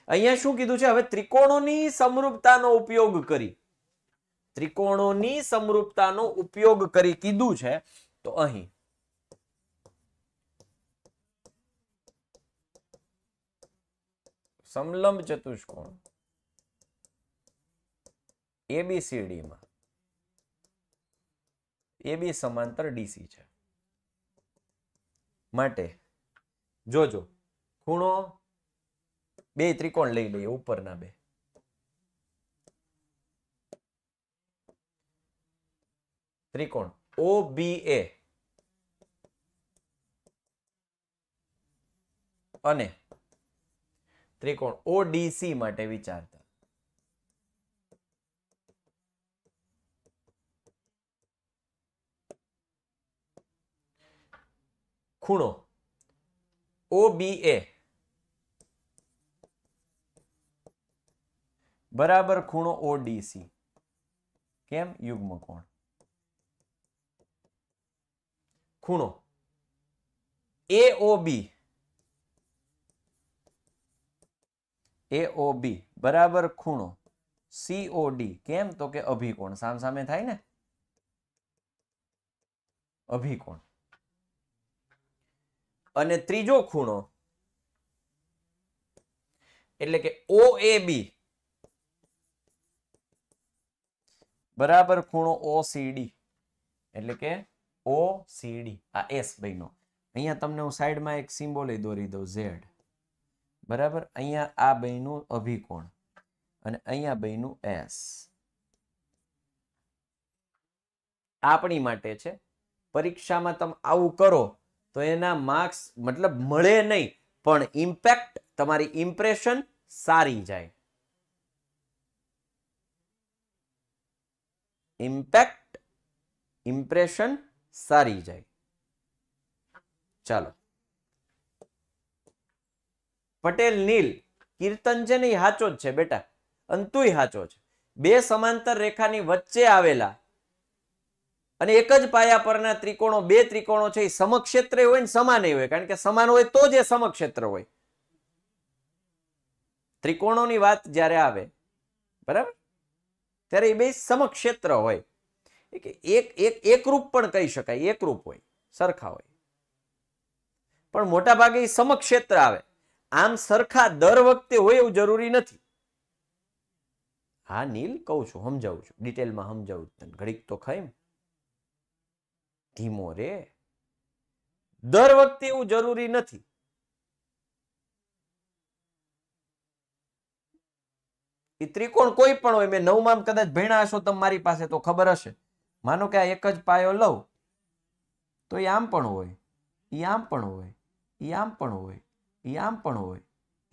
અહીંયા શું કીધું છે હવે ત્રિકોણોની સમરૂપતાનો ઉપયોગ કરી ત્રિકોણોની સમરૂપતાનો ઉપયોગ કરી કીધું છે તો અહીં સમલંબ ચતુષ્કોણ એબીસીડી માં એબી સમાંતર ડીસી છે માટે જોજો ખૂણો બે ત્રિકોણ લઈ લઈએ ઉપરના બે ત્રિકોણ ઓ બી એ અને ત્રિકોણ ઓડીસી માટે વિચારતા ખૂણો ઓ બી એ બરાબર ખૂણો ઓડીસી કેમ યુગ્મ કોણ ખૂણો એ ઓ બી એ ઓ બી બરાબર ખૂણો સીઓડી કેમ તો કે અભિકોણ સામે થાય ને અભિકોણ અને ત્રીજો ખૂણો એટલે કે ઓ એ બી બરાબર ખૂણો ઓ સીડી એટલે કે ઓ સીડી આ એસ બન્યો અહીંયા તમને હું સાઈડમાં એક સિમ્બોલ દોરી દઉં ઝેડ બરાબર અહીંયા આ બન્યું અભિકોણ અને અહીંયા બન્યું એસ આપણી માટે છે પરીક્ષામાં તમે આવું કરો તો એના માર્ક્સ મતલબ મળે નહીં પણ ઇમ્પેક્ટ તમારી ઇમ્પ્રેશન સારી જાય ઇમ્પેક્ટ ઇમ્પ્રેશન સારી જાય ચાલો પટેલ નીલ કીર્તન છે ને એ હાચો જ છે બેટા અંતુય સાચો છે બે સમાંતર રેખાની વચ્ચે આવેલા અને એક જ પાયા પરના ત્રિકોણો બે ત્રિકોણો છે એ સમક્ષેત્રે હોય ને સમાન હોય કારણ કે સમાન હોય તો જ એ સમક્ષેત્ર હોય ત્રિકોણોની વાત જ્યારે આવે બરાબર ત્યારે એ બે સમક્ષેત્ર હોય એક એક એકરૂપ પણ કહી શકાય એકરૂપ હોય સરખા હોય પણ મોટાભાગે એ સમક્ષેત્ર આવે આમ સરખા દર વખતે હોય એવું જરૂરી નથી હા નીલ કહું છું સમજાવું છું ડિટેલમાં સમજાવું તને ઘડીક તો ખાઈ ધીમો રે દર વખતે એવું જરૂરી નથી એ ત્રિકોણ કોઈ પણ હોય મેં નવમાં કદાચ ભણ્યા હશો તમે મારી પાસે તો ખબર હશે માનો કે આ એક જ પાયો લઉં તો એ આમ પણ હોય એ આમ પણ હોય એ આમ પણ હોય એ આમ પણ હોય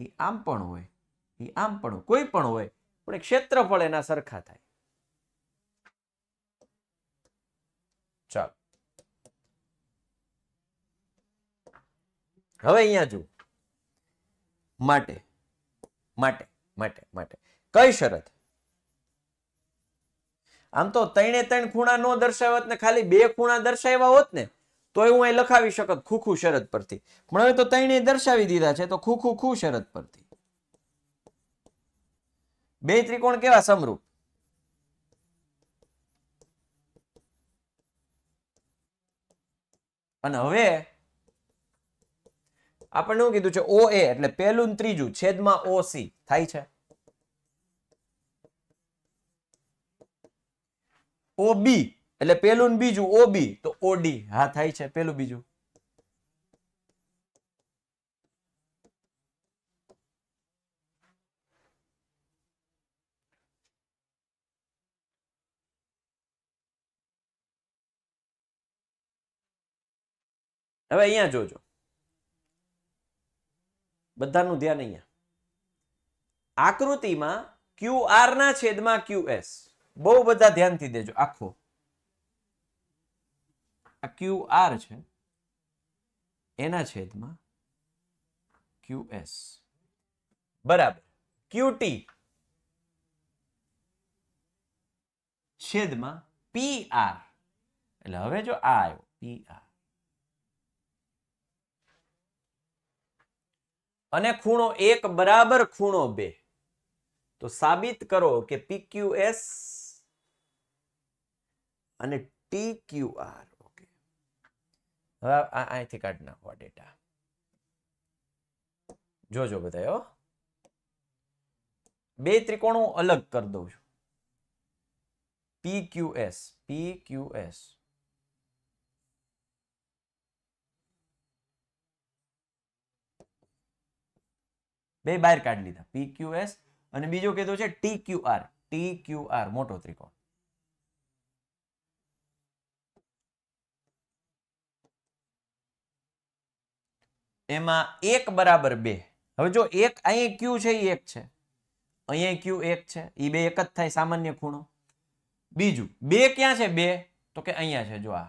એ આમ પણ હોય એ આમ પણ કોઈ પણ હોય પણ ક્ષેત્રફળ એના સરખા થાય ચાલ હવે અહીંયા જુઓ માટે માટે માટે માટે કઈ શરત આમ તો ત્રણે ત્રણ ખૂણા નો દર્શાવત ને ખાલી બે ખૂણા દર્શાવ્યા હોત ને તો હું અહીં લખાવી શકત ખુખું શરત પરથી પણ હવે તો ત્રણે દર્શાવી દીધા છે તો ખુખું ખૂ શરત પરથી બે ત્રિકોણ કેવા સમરૂપ અને હવે આપણે શું કીધું છે ઓ એ એટલે પહેલું ત્રીજું છેદમાં ઓ સી થાય છે ઓબી એટલે પેલું બીજું ઓબી તો ઓડી હા થાય છે પેલું બીજું હવે અહીંયા જોજો બધાનું ધ્યાન અહીંયા આકૃતિમાં ક્યુ આર ના છેદમાં ક્યુ એસ બહુ બધા ધ્યાનથી દેજો આખો આ ક્યુ આર છે એના છેદમાં ક્યુ બરાબર ક્યુટી છેદમાં પી આર એટલે હવે જો આ આવ્યો પી આર અને ખૂણો એક બરાબર ખૂણો બે તો સાબિત કરો કે પીક્યુએસ અને ટી ક્યુ આર ઓકે હવે આ અહીંથી કાઢી નાખવા ડેટા જોજો બધા હો બે ત્રિકોણો અલગ કરી દઉં છું પી ક્યુ એસ પી ક્યુ એસ બે બહાર કાઢી લીધા પી ક્યુ એસ અને બીજો કીધો છે T Q R T Q R મોટો ત્રિકોણ એમાં એક બરાબર બે હવે જો એક અહીંયા ક્યુ છે એ એક છે અહીંયા ક્યુ એક છે એ બે એક જ થાય સામાન્ય ખૂણો બીજું બે ક્યાં છે બે તો કે અહીંયા છે જો આ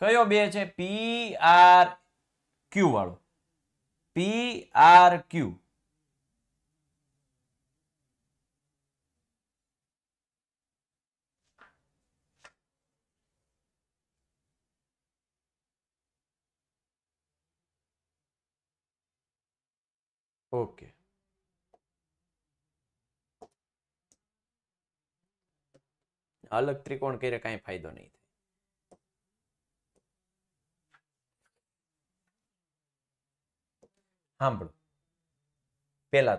કયો બે છે પી આર ક્યુ વાળો પી આર ક્યુ ओके अलग त्रिकोण कर फायदो नहीं थे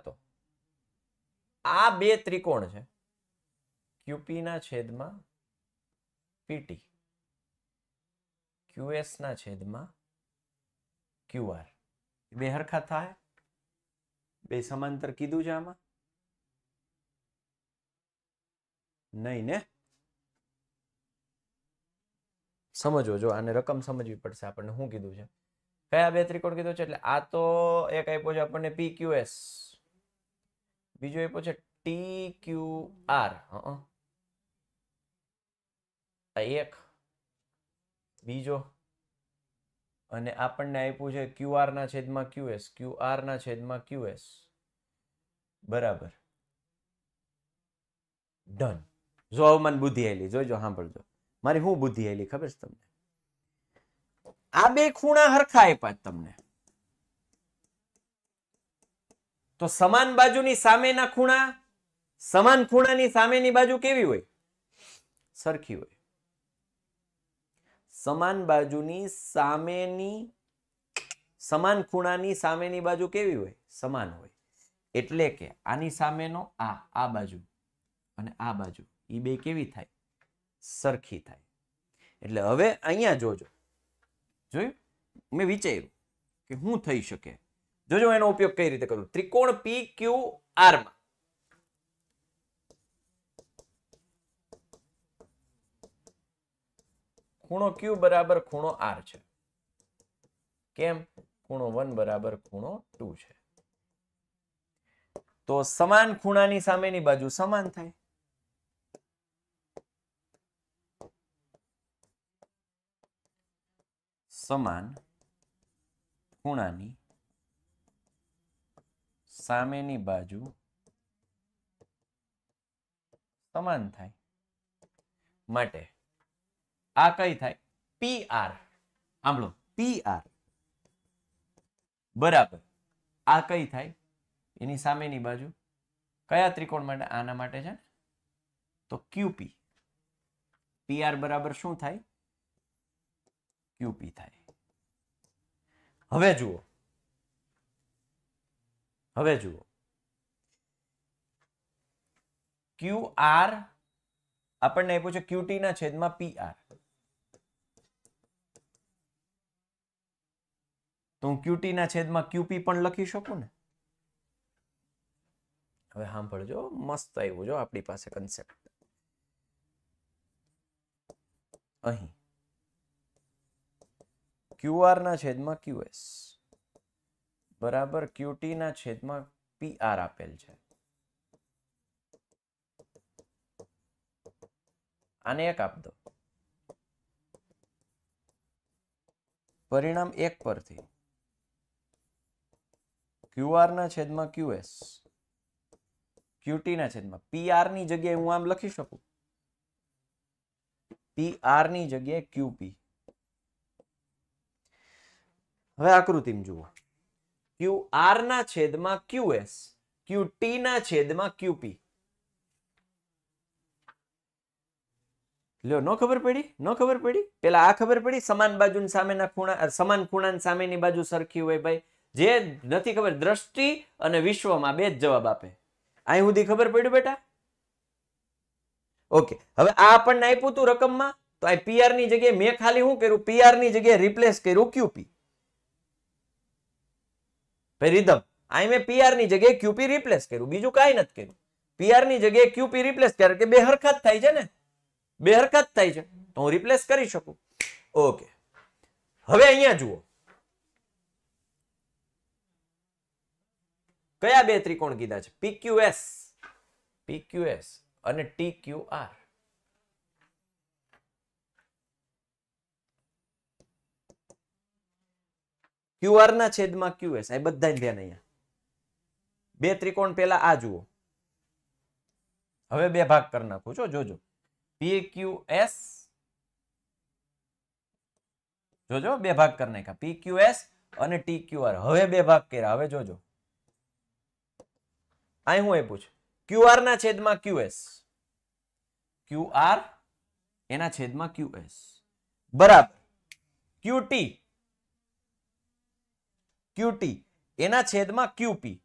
तो आ क्यूपी छेद में पीटी क्यूएस छेद में क्यूआर बे हरखा था है? બે સમાંતર કીધું છે આમાં નહીં ને સમજો જો આને રકમ સમજવી પડશે આપણને શું કીધું છે કયા બે ત્રિકોણ કીધું છે એટલે આ તો એક આપ્યો છે આપણને પી ક્યુ એસ બીજો આપ્યો છે ટીક્યુઆર ક્યુ આર એક બીજો અને આપણને આપ્યું છે ક્યુઆરના છેદમાં ક્યુ એસ ક્યુએસ ક્યુઆરના છેદમાં ક્યુ એસ બરાબર ડન જો હવે મને બુદ્ધિ આવેલી જોઈજો સાંભળજો મારી શું બુદ્ધિ આવેલી ખબર છે તમને આ બે ખૂણા હરખા આપ્યા તમને તો સમાન બાજુની સામેના ખૂણા સમાન ખૂણાની સામેની બાજુ કેવી હોય સરખી હોય સમાન બાજુની સામેની સમાન ખૂણાની સામેની બાજુ કેવી હોય સમાન હોય એટલે કે આની સામેનો આ આ બાજુ અને આ બાજુ એ બે કેવી થાય સરખી થાય એટલે હવે અહીંયા જોજો જોયું મેં વિચાર્યું કે શું થઈ શકે જોજો એનો ઉપયોગ કઈ રીતે કરું ત્રિકોણ પી ક્યુ આરમાં ખૂણો ક્યુ બરાબર ખૂણો આર છે કેમ ખૂણો વન બરાબર ખૂણો ટુ છે તો સમાન ખૂણાની સામેની બાજુ સમાન થાય સમાન ખૂણાની સામેની બાજુ સમાન થાય માટે આ કઈ થાય પી આર સાંભળો પી આર બરાબર આ કઈ થાય એની સામેની બાજુ કયા ત્રિકોણ માટે આના માટે છે તો ક્યુપી પી આર બરાબર શું થાય ક્યુપી થાય હવે જુઓ હવે જુઓ ક્યુ આર આપણને એ છે ક્યુટી ના છેદમાં પી આર તો હું ક્યુટીના છેદમાં ક્યુપી પણ લખી શકું ને હવે સાંભળજો મસ્ત આવ્યું જો આપણી પાસે કન્સેપ્ટ અહીં ક્યુઆર ના છેદમાં ક્યુએસ બરાબર ક્યુટી ના છેદમાં પીઆર આપેલ છે આને એક આપ દો પરિણામ એક પરથી ક્યુ ક્યુઆરના છેદમાં ક્યુએસ ક્યુટીના છેદમાં પીઆરની જગ્યાએ હું આમ લખી શકું પીઆરની જગ્યાએ ક્યુપી હવે આકૃતિમાં જુઓ ક્યુઆરના છેદમાં ક્યુ ક્યુએસ ક્યુટીના છેદમાં ક્યુપી લ્યો ન ખબર પડી ન ખબર પડી પેલા આ ખબર પડી સમાન બાજુ સામેના ખૂણા સમાન ખૂણા સામેની બાજુ સરખી હોય ભાઈ જે નથી ખબર દ્રષ્ટિ અને વિશ્વમાં બે જ જવાબ આપે અહીં સુધી ખબર પડ્યું બેટા ઓકે હવે આ આપણને આપ્યું તું રકમમાં તો આ પીઆર ની જગ્યાએ મેં ખાલી શું કર્યું પીઆર ની જગ્યાએ રિપ્લેસ કર્યું ક્યુપી ભાઈ રીધમ અહીં મેં પીઆર ની જગ્યાએ ક્યુપી રિપ્લેસ કર્યું બીજું કાંઈ નથી કર્યું પીઆર ની જગ્યાએ ક્યુપી રિપ્લેસ કર્યું કે બે હરકત થાય છે ને બે હરકત થાય છે તો હું રિપ્લેસ કરી શકું ઓકે હવે અહીંયા જુઓ કયા બે ત્રિકોણ કીધા છે PQS PQS અને TQR QR ના છેદમાં QS આ બધાને ધ્યાન અહીંયા બે ત્રિકોણ પહેલા આ જુઓ હવે બે ભાગ કરી નાખું છો જોજો PQS જોજો બે ભાગ કરી નાખ્યા PQS અને TQR હવે બે ભાગ કર્યા હવે જોજો અહીં હું આપ્યું છે ક્યુઆર ના છેદમાં ક્યુએસ ક્યુઆર એના છેદમાં ક્યુએસ બરાબર ક્યુટી ક્યુટી એના છેદમાં ક્યુપી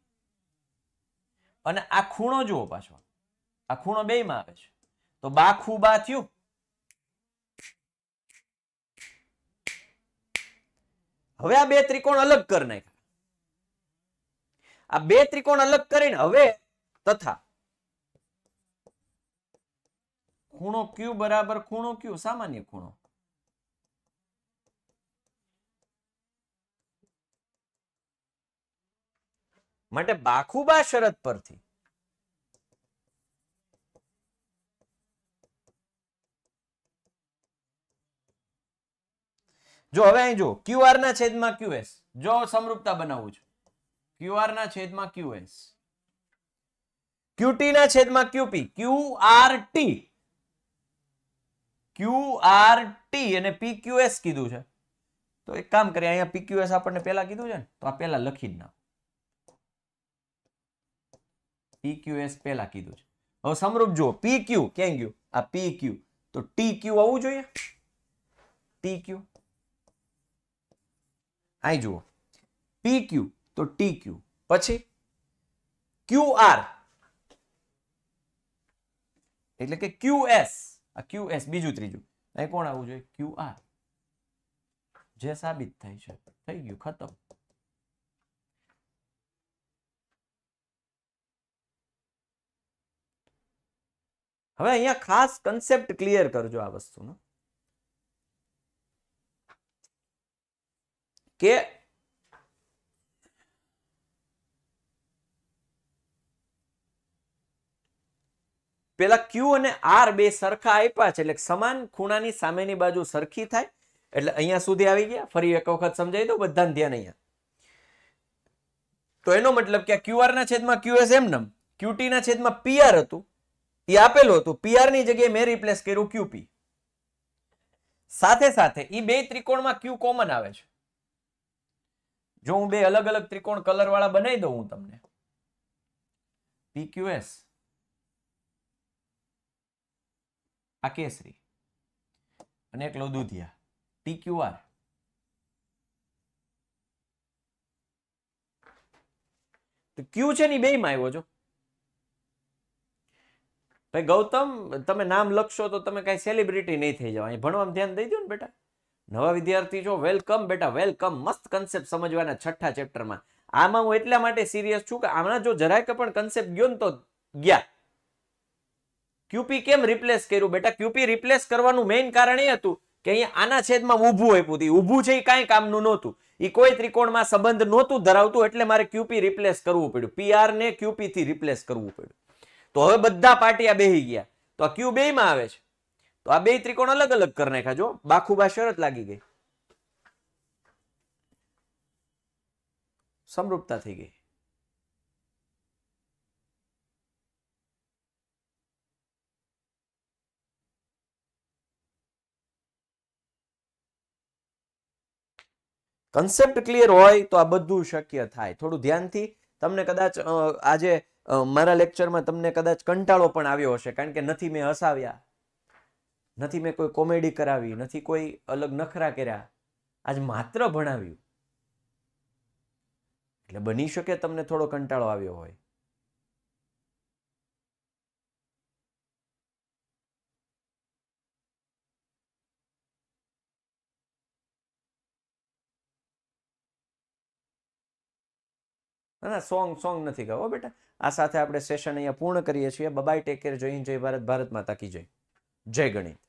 અને આ ખૂણો જુઓ પાછો આ ખૂણો બે માં આવે છે તો બા ખૂ બા થયું હવે આ બે ત્રિકોણ અલગ કરી નાખ્યા આ બે ત્રિકોણ અલગ કરીને હવે તથા ખૂણો ક્યુ બરાબર ખૂણો ક્યુ સામાન્ય ખૂણો માટે બાખુબા શરત પરથી જો હવે અહીં જો ક્યુઆર ના છેદમાં ક્યુએસ જો સમરૂપતા બનાવું છું ક્યુઆર ના છેદમાં ક્યુએસ ક્યુટી ના છેદમાં ક્યુપી ક્યુઆરટી ક્યુઆરટી અને પીક્યુએસ કીધું છે તો એક કામ કરીએ અહીંયા પીક્યુએસ આપણને પહેલા કીધું છે ને તો આ પહેલા લખી જ ના પીક્યુએસ પહેલા કીધું છે હવે સમરૂપ જુઓ પીક્યુ કેમ ગયું આ પીક્યુ તો ટી ક્યુ આવવું જોઈએ ટી ક્યુ જુઓ પીક્યુ तो टीक्यू પછી QR એટલે કે QS આ QS બીજું ત્રીજું અહી કોણ આવું જોઈએ QR જે સાબિત થઈ છે થઈ યુખત હવે અહીંયા ખાસ કન્સેપ્ટ ક્લિયર કરજો આ વસ્તુનો કે પેલા ક્યુ અને આર બે સરખા આપ્યા છે એટલે સમાન ખૂણાની સામેની બાજુ સરખી થાય એટલે અહીંયા સુધી આવી ગયા ફરી એક વખત સમજાવી દો બધાને ધ્યાન અહીંયા તો એનો મતલબ કે ક્યુઆર ના છેદમાં ક્યુએસ એમ નમ ક્યુટી ના છેદમાં પીઆર હતું એ આપેલું હતું પીઆર ની જગ્યાએ મેં રિપ્લેસ કર્યું ક્યુપી સાથે સાથે એ બે ત્રિકોણમાં ક્યુ કોમન આવે છે જો હું બે અલગ અલગ ત્રિકોણ કલર વાળા બનાવી દઉં હું તમને પી ક્યુ એસ આ કેસરી અને એકલો દુધિયા ટીક્યુઆર તો ક્યુ છે ની બેમાં આવ્યો છો ભાઈ ગૌતમ તમે નામ લખશો તો તમે કઈ સેલિબ્રિટી નહીં થઈ જાવ અહીં ભણવામાં ધ્યાન દઈ દો ને બેટા નવા વિદ્યાર્થી છો વેલકમ બેટા વેલકમ મસ્ત કન્સેપ્ટ સમજવાના છઠ્ઠા ચેપ્ટરમાં આમાં હું એટલા માટે સિરિયસ છું કે આમાં જો જરાય પણ કન્સેપ્ટ ગયો ને તો ગયા ક્યુપી કેમ રિપ્લેસ કર્યું બેટા ક્યુપી રિપ્લેસ કરવાનું મેઇન કારણ એ હતું કે અહીંયા આના છેદમાં ઊભું આપ્યું હતું ઊભું છે એ કાંઈ કામનું નહોતું એ કોઈ ત્રિકોણમાં સંબંધ નહોતું ધરાવતું એટલે મારે ક્યુપી રિપ્લેસ કરવું પડ્યું પીઆર ને ક્યુપી થી રિપ્લેસ કરવું પડ્યું તો હવે બધા પાટિયા બેહી ગયા તો આ ક્યુ બે માં આવે છે તો આ બે ત્રિકોણ અલગ અલગ કરી નાખ્યા જો બાખુબા શરત લાગી ગઈ સમરૂપતા થઈ ગઈ કન્સેપ્ટ ક્લિયર હોય તો આ બધું શક્ય થાય થોડું ધ્યાનથી તમને કદાચ આજે મારા લેક્ચરમાં તમને કદાચ કંટાળો પણ આવ્યો હશે કારણ કે નથી મેં હસાવ્યા નથી મેં કોઈ કોમેડી કરાવી નથી કોઈ અલગ નખરા કર્યા આજ માત્ર ભણાવ્યું એટલે બની શકે તમને થોડો કંટાળો આવ્યો હોય ના સોંગ સોંગ નથી ગાવો બેટા આ સાથે આપણે સેશન અહીંયા પૂર્ણ કરીએ છીએ બબાય ટેક કેર જય હિન્દ જય ભારત ભારતમાં માતા કી જય જય ગણિત